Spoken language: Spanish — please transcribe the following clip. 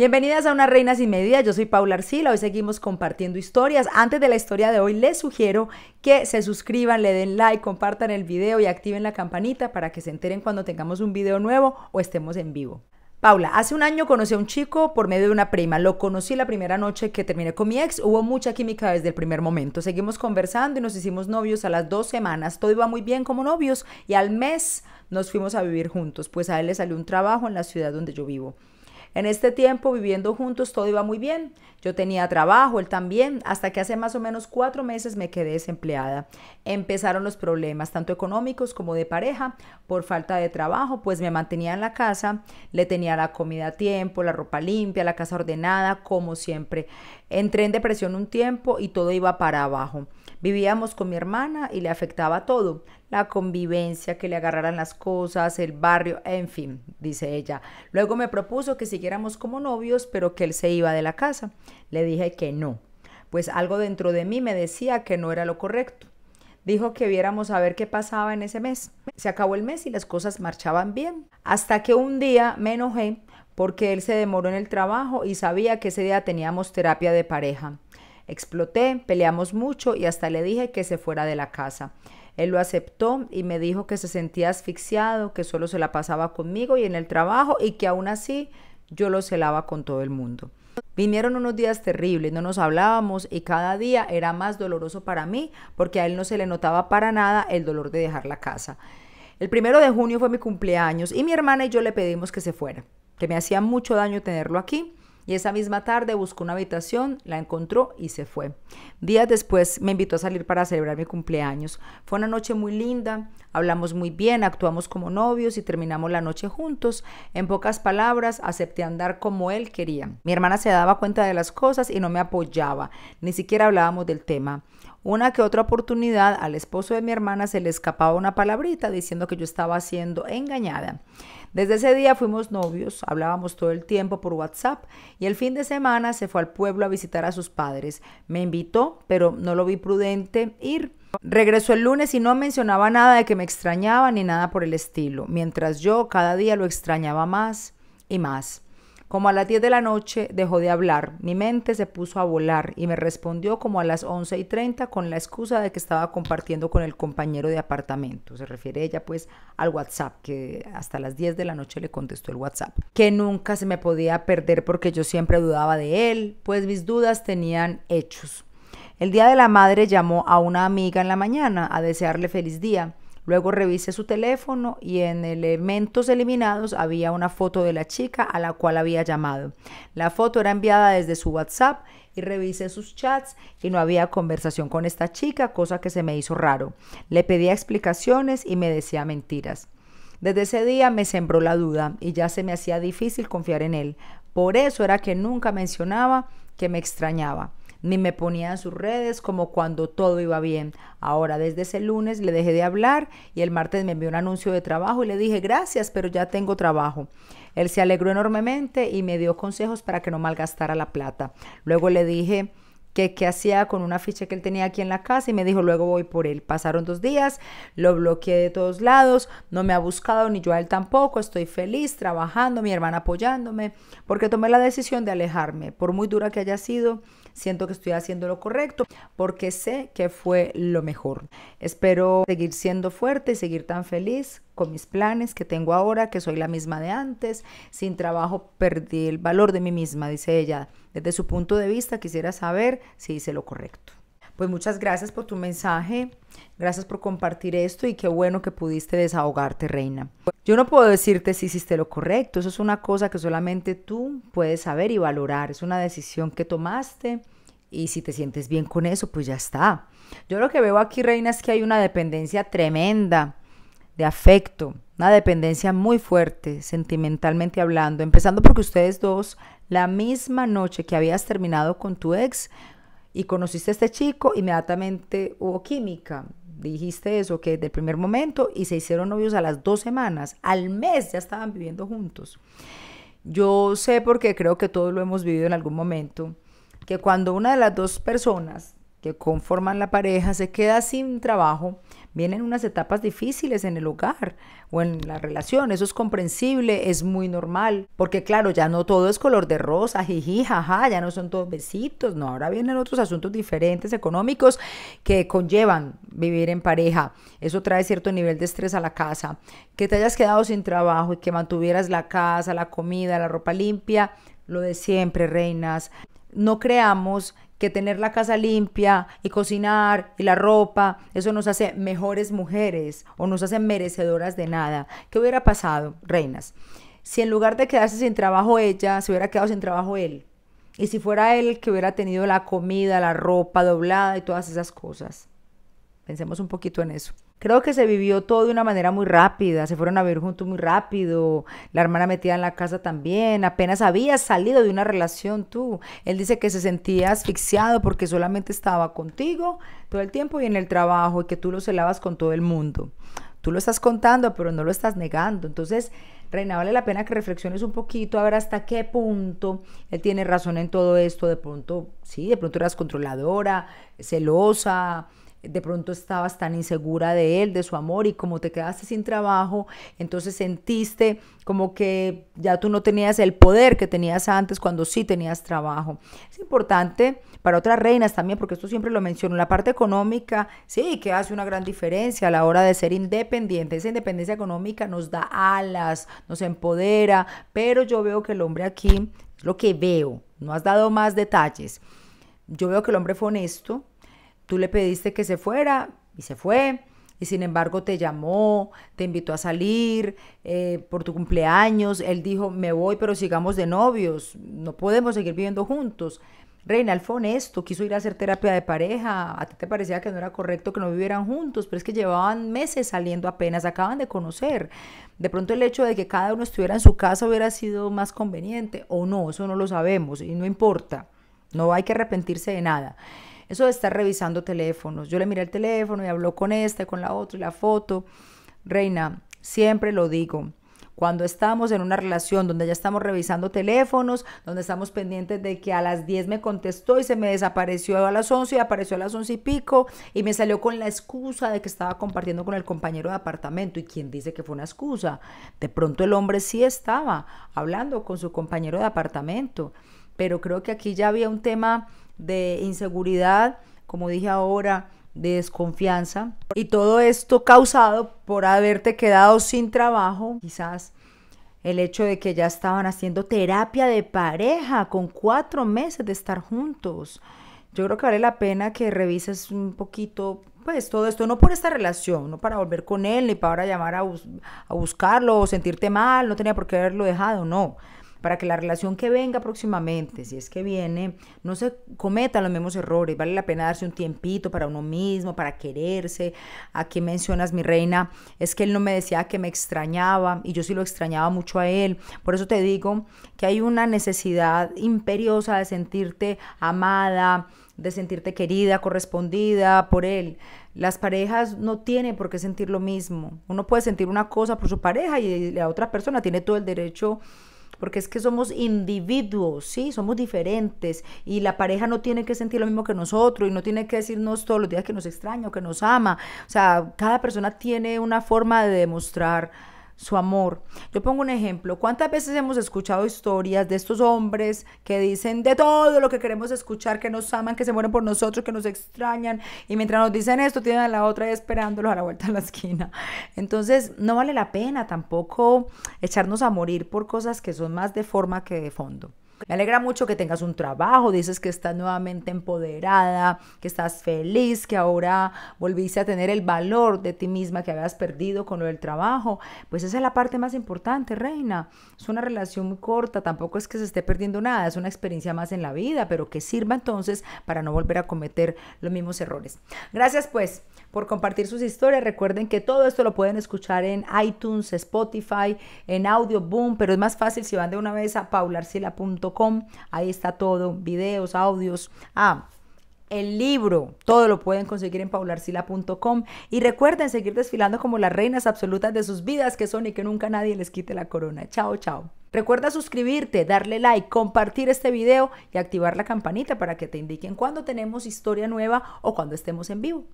Bienvenidas a Una reinas Sin Medida, yo soy Paula Arcila, hoy seguimos compartiendo historias. Antes de la historia de hoy les sugiero que se suscriban, le den like, compartan el video y activen la campanita para que se enteren cuando tengamos un video nuevo o estemos en vivo. Paula, hace un año conocí a un chico por medio de una prima. Lo conocí la primera noche que terminé con mi ex. Hubo mucha química desde el primer momento. Seguimos conversando y nos hicimos novios a las dos semanas. Todo iba muy bien como novios y al mes nos fuimos a vivir juntos, pues a él le salió un trabajo en la ciudad donde yo vivo. En este tiempo viviendo juntos todo iba muy bien. Yo tenía trabajo, él también, hasta que hace más o menos cuatro meses me quedé desempleada. Empezaron los problemas, tanto económicos como de pareja, por falta de trabajo, pues me mantenía en la casa, le tenía la comida a tiempo, la ropa limpia, la casa ordenada, como siempre. Entré en depresión un tiempo y todo iba para abajo. Vivíamos con mi hermana y le afectaba todo la convivencia, que le agarraran las cosas, el barrio, en fin, dice ella. Luego me propuso que siguiéramos como novios, pero que él se iba de la casa. Le dije que no, pues algo dentro de mí me decía que no era lo correcto. Dijo que viéramos a ver qué pasaba en ese mes. Se acabó el mes y las cosas marchaban bien. Hasta que un día me enojé porque él se demoró en el trabajo y sabía que ese día teníamos terapia de pareja. Exploté, peleamos mucho y hasta le dije que se fuera de la casa. Él lo aceptó y me dijo que se sentía asfixiado, que solo se la pasaba conmigo y en el trabajo y que aún así yo lo celaba con todo el mundo. Vinieron unos días terribles, no nos hablábamos y cada día era más doloroso para mí porque a él no se le notaba para nada el dolor de dejar la casa. El primero de junio fue mi cumpleaños y mi hermana y yo le pedimos que se fuera, que me hacía mucho daño tenerlo aquí y esa misma tarde buscó una habitación, la encontró y se fue. Días después me invitó a salir para celebrar mi cumpleaños. Fue una noche muy linda, hablamos muy bien, actuamos como novios y terminamos la noche juntos. En pocas palabras, acepté andar como él quería. Mi hermana se daba cuenta de las cosas y no me apoyaba, ni siquiera hablábamos del tema. Una que otra oportunidad al esposo de mi hermana se le escapaba una palabrita diciendo que yo estaba siendo engañada. Desde ese día fuimos novios, hablábamos todo el tiempo por WhatsApp y el fin de semana se fue al pueblo a visitar a sus padres. Me invitó, pero no lo vi prudente ir. Regresó el lunes y no mencionaba nada de que me extrañaba ni nada por el estilo, mientras yo cada día lo extrañaba más y más. Como a las 10 de la noche dejó de hablar, mi mente se puso a volar y me respondió como a las 11 y 30 con la excusa de que estaba compartiendo con el compañero de apartamento. Se refiere ella pues al WhatsApp, que hasta las 10 de la noche le contestó el WhatsApp. Que nunca se me podía perder porque yo siempre dudaba de él, pues mis dudas tenían hechos. El día de la madre llamó a una amiga en la mañana a desearle feliz día Luego revisé su teléfono y en elementos eliminados había una foto de la chica a la cual había llamado. La foto era enviada desde su WhatsApp y revisé sus chats y no había conversación con esta chica, cosa que se me hizo raro. Le pedía explicaciones y me decía mentiras. Desde ese día me sembró la duda y ya se me hacía difícil confiar en él. Por eso era que nunca mencionaba que me extrañaba ni me ponía en sus redes como cuando todo iba bien. Ahora, desde ese lunes le dejé de hablar y el martes me envió un anuncio de trabajo y le dije gracias, pero ya tengo trabajo. Él se alegró enormemente y me dio consejos para que no malgastara la plata. Luego le dije que qué hacía con una ficha que él tenía aquí en la casa y me dijo luego voy por él. Pasaron dos días, lo bloqueé de todos lados, no me ha buscado ni yo a él tampoco, estoy feliz trabajando, mi hermana apoyándome, porque tomé la decisión de alejarme, por muy dura que haya sido. Siento que estoy haciendo lo correcto porque sé que fue lo mejor. Espero seguir siendo fuerte y seguir tan feliz con mis planes que tengo ahora, que soy la misma de antes, sin trabajo perdí el valor de mí misma, dice ella. Desde su punto de vista quisiera saber si hice lo correcto. Pues muchas gracias por tu mensaje, gracias por compartir esto y qué bueno que pudiste desahogarte, reina. Yo no puedo decirte si hiciste lo correcto, eso es una cosa que solamente tú puedes saber y valorar, es una decisión que tomaste y si te sientes bien con eso, pues ya está. Yo lo que veo aquí, reina, es que hay una dependencia tremenda de afecto, una dependencia muy fuerte sentimentalmente hablando, empezando porque ustedes dos, la misma noche que habías terminado con tu ex y conociste a este chico, inmediatamente hubo química. Dijiste eso, que desde el primer momento y se hicieron novios a las dos semanas, al mes ya estaban viviendo juntos. Yo sé porque creo que todos lo hemos vivido en algún momento, que cuando una de las dos personas que conforman la pareja se queda sin trabajo, vienen unas etapas difíciles en el hogar o en la relación. Eso es comprensible, es muy normal, porque claro, ya no todo es color de rosa, jiji, jaja, ya no son todos besitos, no, ahora vienen otros asuntos diferentes económicos que conllevan vivir en pareja. Eso trae cierto nivel de estrés a la casa. Que te hayas quedado sin trabajo y que mantuvieras la casa, la comida, la ropa limpia, lo de siempre, reinas. No creamos que tener la casa limpia y cocinar y la ropa, eso nos hace mejores mujeres o nos hace merecedoras de nada. ¿Qué hubiera pasado, reinas? Si en lugar de quedarse sin trabajo ella, se hubiera quedado sin trabajo él. Y si fuera él que hubiera tenido la comida, la ropa doblada y todas esas cosas. Pensemos un poquito en eso. Creo que se vivió todo de una manera muy rápida, se fueron a ver juntos muy rápido, la hermana metida en la casa también, apenas había salido de una relación tú. Él dice que se sentía asfixiado porque solamente estaba contigo todo el tiempo y en el trabajo y que tú lo celabas con todo el mundo. Tú lo estás contando, pero no lo estás negando. Entonces, Reina, vale la pena que reflexiones un poquito a ver hasta qué punto él tiene razón en todo esto. De pronto, sí, de pronto eras controladora, celosa, de pronto estabas tan insegura de él, de su amor, y como te quedaste sin trabajo, entonces sentiste como que ya tú no tenías el poder que tenías antes cuando sí tenías trabajo. Es importante para otras reinas también, porque esto siempre lo menciono, la parte económica sí que hace una gran diferencia a la hora de ser independiente. Esa independencia económica nos da alas, nos empodera, pero yo veo que el hombre aquí, lo que veo, no has dado más detalles. Yo veo que el hombre fue honesto, Tú le pediste que se fuera y se fue. Y sin embargo te llamó, te invitó a salir eh, por tu cumpleaños. Él dijo, me voy, pero sigamos de novios. No podemos seguir viviendo juntos. Reina, él fue quiso ir a hacer terapia de pareja. A ti te parecía que no era correcto que no vivieran juntos, pero es que llevaban meses saliendo apenas, acaban de conocer. De pronto el hecho de que cada uno estuviera en su casa hubiera sido más conveniente o no, eso no lo sabemos y no importa. No hay que arrepentirse de nada. Eso de estar revisando teléfonos. Yo le miré el teléfono y habló con esta, con la otra y la foto. Reina, siempre lo digo. Cuando estamos en una relación donde ya estamos revisando teléfonos, donde estamos pendientes de que a las 10 me contestó y se me desapareció a las 11 y apareció a las 11 y pico y me salió con la excusa de que estaba compartiendo con el compañero de apartamento. ¿Y quién dice que fue una excusa? De pronto el hombre sí estaba hablando con su compañero de apartamento pero creo que aquí ya había un tema de inseguridad, como dije ahora, de desconfianza y todo esto causado por haberte quedado sin trabajo, quizás el hecho de que ya estaban haciendo terapia de pareja con cuatro meses de estar juntos. Yo creo que vale la pena que revises un poquito, pues todo esto, no por esta relación, no para volver con él, ni para llamar a, a buscarlo o sentirte mal, no tenía por qué haberlo dejado, no para que la relación que venga próximamente, si es que viene, no se cometa los mismos errores. Vale la pena darse un tiempito para uno mismo, para quererse. Aquí mencionas, mi reina, es que él no me decía que me extrañaba y yo sí lo extrañaba mucho a él. Por eso te digo que hay una necesidad imperiosa de sentirte amada, de sentirte querida, correspondida por él. Las parejas no tienen por qué sentir lo mismo. Uno puede sentir una cosa por su pareja y la otra persona tiene todo el derecho porque es que somos individuos, ¿sí? Somos diferentes y la pareja no tiene que sentir lo mismo que nosotros y no tiene que decirnos todos los días que nos extraña o que nos ama. O sea, cada persona tiene una forma de demostrar su amor. Yo pongo un ejemplo. ¿Cuántas veces hemos escuchado historias de estos hombres que dicen de todo lo que queremos escuchar, que nos aman, que se mueren por nosotros, que nos extrañan? Y mientras nos dicen esto, tienen a la otra esperándolos a la vuelta de la esquina. Entonces, no vale la pena tampoco echarnos a morir por cosas que son más de forma que de fondo. Me alegra mucho que tengas un trabajo, dices que estás nuevamente empoderada, que estás feliz, que ahora volviste a tener el valor de ti misma que habías perdido con lo del trabajo. Pues esa es la parte más importante, reina. Es una relación muy corta, tampoco es que se esté perdiendo nada, es una experiencia más en la vida, pero que sirva entonces para no volver a cometer los mismos errores. Gracias pues por compartir sus historias. Recuerden que todo esto lo pueden escuchar en iTunes, Spotify, en Audio Boom, pero es más fácil si van de una vez a punto Ahí está todo, videos, audios. Ah, el libro, todo lo pueden conseguir en paularsila.com Y recuerden seguir desfilando como las reinas absolutas de sus vidas que son y que nunca nadie les quite la corona. Chao, chao. Recuerda suscribirte, darle like, compartir este video y activar la campanita para que te indiquen cuando tenemos historia nueva o cuando estemos en vivo.